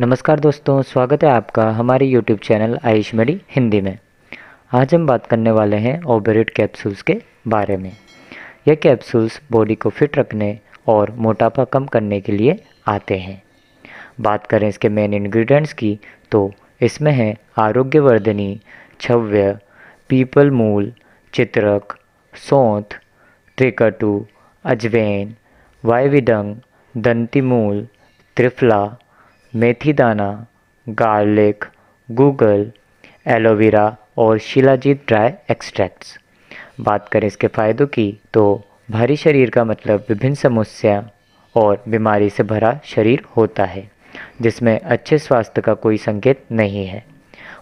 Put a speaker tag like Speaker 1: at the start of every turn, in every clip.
Speaker 1: नमस्कार दोस्तों स्वागत है आपका हमारे YouTube channel Ayush medi Hindi में आज हम बात करने वाले हैं ओबेरिट कैप्सूल्स के बारे में यह कैप्सूल्स बॉडी को फिट रखने और मोटापा कम करने के लिए आते हैं बात करें इसके मेन इंग्रेडिएंट्स की तो इसमें है आरोग्यवर्धनी छव्य पीपल मूल चित्रक सौंत त्रिकटु अजवैन वायविडंग दंतीमूल त्रिफला मेथी दाना गार्लिक गूगल एलोवेरा और शिलाजीत ड्राई एक्सट्रैक्ट्स बात करें इसके फ़ायदों की तो भारी शरीर का मतलब विभिन्न समस्या और बीमारी से भरा शरीर होता है जिसमें अच्छे स्वास्थ्य का कोई संकेत नहीं है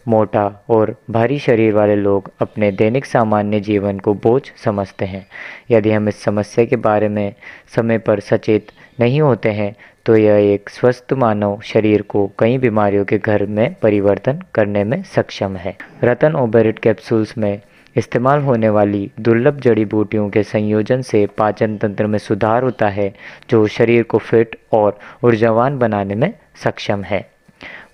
Speaker 1: मोटा और भारी शरीर वाले लोग अपने दैनिक सामान्य जीवन को बोझ समझते हैं यदि हम इस समस्या के बारे में समय पर सचेत नहीं होते हैं तो यह एक स्वस्थ मानव शरीर को कई बीमारियों के घर में परिवर्तन करने में सक्षम है रतन ओबेरिट कैप्सूल्स में इस्तेमाल होने वाली दुर्लभ जड़ी बूटियों के संयोजन से पाचन तंत्र में सुधार होता है जो शरीर को फिट और ऊर्जावान बनाने में सक्षम है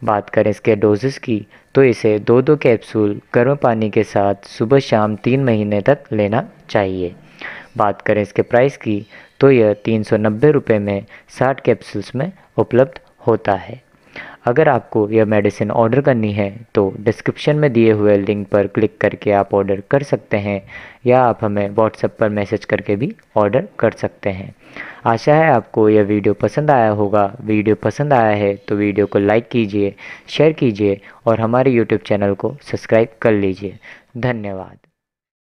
Speaker 1: बात करें इसके डोजेस की तो इसे दो दो कैप्सूल गर्म पानी के साथ सुबह शाम तीन महीने तक लेना चाहिए बात करें इसके प्राइस की तो यह तीन सौ नब्बे रुपये में साठ कैप्सूल्स में उपलब्ध होता है अगर आपको यह मेडिसिन ऑर्डर करनी है तो डिस्क्रिप्शन में दिए हुए लिंक पर क्लिक करके आप ऑर्डर कर सकते हैं या आप हमें व्हाट्सएप पर मैसेज करके भी ऑर्डर कर सकते हैं आशा है आपको यह वीडियो पसंद आया होगा वीडियो पसंद आया है तो वीडियो को लाइक कीजिए शेयर कीजिए और हमारे यूट्यूब चैनल को सब्सक्राइब कर लीजिए धन्यवाद